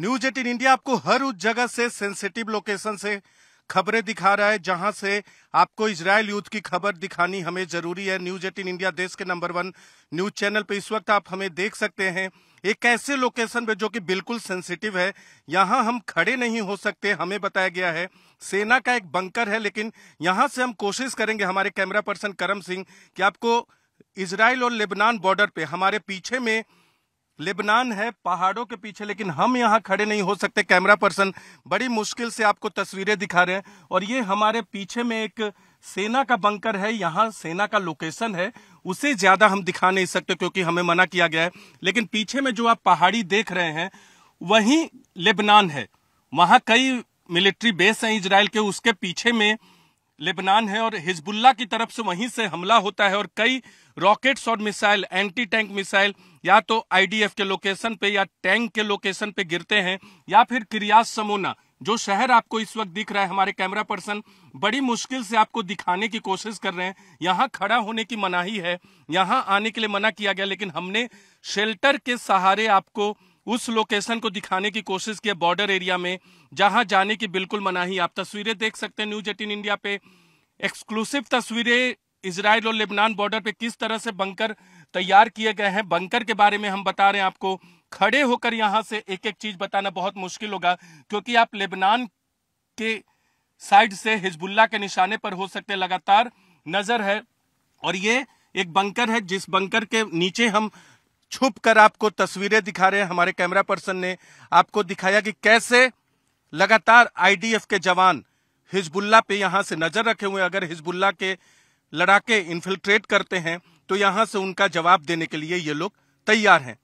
news eighteen India आपको हर उस जगह से सेंसिटिव लोकेशन से खबरें दिखा रहा है जहां से आपको इसराइल युद्ध की खबर दिखानी हमें जरूरी है न्यूज एटीन इंडिया देश के नंबर वन न्यूज चैनल पे इस वक्त आप हमें देख सकते हैं एक ऐसे लोकेशन पे जो कि बिल्कुल सेंसिटिव है यहाँ हम खड़े नहीं हो सकते हमें बताया गया है सेना का एक बंकर है लेकिन यहाँ से हम कोशिश करेंगे हमारे कैमरा पर्सन करम सिंह कि आपको इसराइल और लेबनान बॉर्डर पे हमारे पीछे में लेबनान है पहाड़ों के पीछे लेकिन हम यहाँ खड़े नहीं हो सकते कैमरा पर्सन बड़ी मुश्किल से आपको तस्वीरें दिखा रहे हैं और ये हमारे पीछे में एक सेना का बंकर है यहाँ सेना का लोकेशन है उसे ज्यादा हम दिखा नहीं सकते क्योंकि हमें मना किया गया है लेकिन पीछे में जो आप पहाड़ी देख रहे हैं वही लेबनान है वहां कई मिलिट्री बेस है इसराइल के उसके पीछे में लेबनान है और हिजबुल्ला की तरफ से वहीं से हमला होता है और कई रॉकेट्स और मिसाइल एंटी टैंक मिसाइल या तो आईडीएफ के लोकेशन पे या टैंक के लोकेशन पे गिरते हैं या फिर क्रियास समोना जो शहर आपको इस वक्त दिख रहा है हमारे कैमरा पर्सन बड़ी मुश्किल से आपको दिखाने की कोशिश कर रहे हैं यहाँ खड़ा होने की मनाही है यहाँ आने के लिए मना किया गया लेकिन हमने शेल्टर के सहारे आपको उस लोकेशन को दिखाने की कोशिश की बॉर्डर एरिया में जहां जाने की बिल्कुल मनाही आप तस्वीरें देख सकते हैं न्यूज एटीन इंडिया पे एक्सक्लूसिव तस्वीरें इसराइल और लेबनान बॉर्डर पे किस तरह से बंकर तैयार किए गए हैं बंकर के बारे में हम बता रहे हैं आपको खड़े होकर यहाँ से एक एक चीज बताना बहुत मुश्किल होगा क्योंकि आप लेबनान के साइड से हिजबुल्ला के निशाने पर हो सकते लगातार नजर है और ये एक बंकर है जिस बंकर के नीचे हम छुप कर आपको तस्वीरें दिखा रहे हैं हमारे कैमरा पर्सन ने आपको दिखाया कि कैसे लगातार आईडीएफ के जवान हिजबुल्ला पे यहां से नजर रखे हुए अगर हिजबुल्ला के लड़ाके इन्फिल्ट्रेट करते हैं तो यहां से उनका जवाब देने के लिए ये लोग तैयार हैं